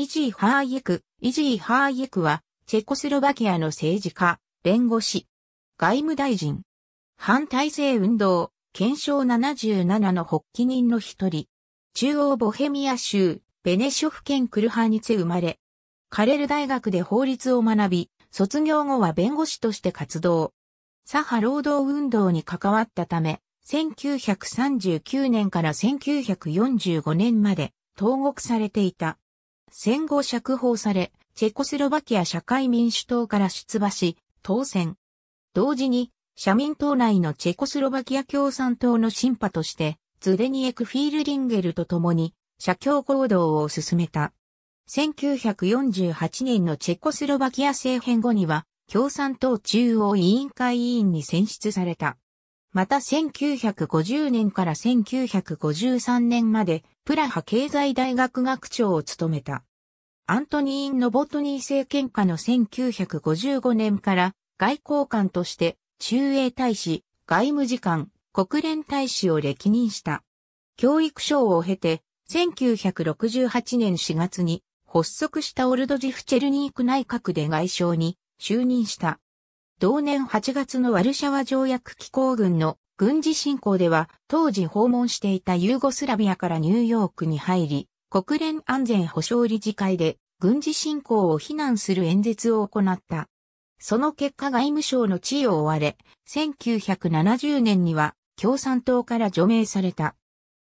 イジー・ハーイェク、イジー・ハーイェクは、チェコスロバキアの政治家、弁護士、外務大臣、反体制運動、検証77の発起人の一人、中央ボヘミア州、ベネショフ県クルハニツ生まれ、カレル大学で法律を学び、卒業後は弁護士として活動。左派労働運動に関わったため、1939年から1945年まで投獄されていた。戦後釈放され、チェコスロバキア社会民主党から出馬し、当選。同時に、社民党内のチェコスロバキア共産党の審判として、ズデニエクフィールリンゲルと共に、社協行動を進めた。1948年のチェコスロバキア政変後には、共産党中央委員会委員に選出された。また1950年から1953年までプラハ経済大学学長を務めた。アントニーン・ノボトニー政権下の1955年から外交官として中英大使、外務次官、国連大使を歴任した。教育省を経て1968年4月に発足したオルドジフチェルニーク内閣で外相に就任した。同年8月のワルシャワ条約機構軍の軍事侵攻では、当時訪問していたユーゴスラビアからニューヨークに入り、国連安全保障理事会で軍事侵攻を非難する演説を行った。その結果外務省の地位を追われ、1970年には共産党から除名された。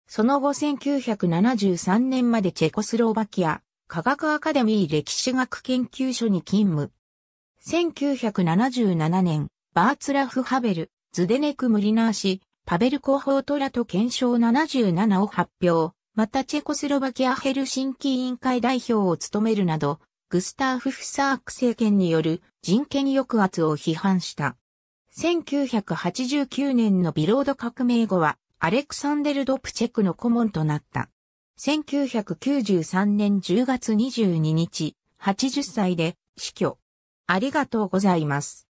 その後1973年までチェコスロバキア科学アカデミー歴史学研究所に勤務。1977年、バーツラフ・ハベル、ズデネク・ムリナー氏、パベル・コホートラと検証77を発表。またチェコスロバキアヘルシンキ委員会代表を務めるなど、グスターフ・フサーク政権による人権抑圧を批判した。1989年のビロード革命後は、アレクサンデル・ドプチェクの顧問となった。1993年10月22日、80歳で死去。ありがとうございます。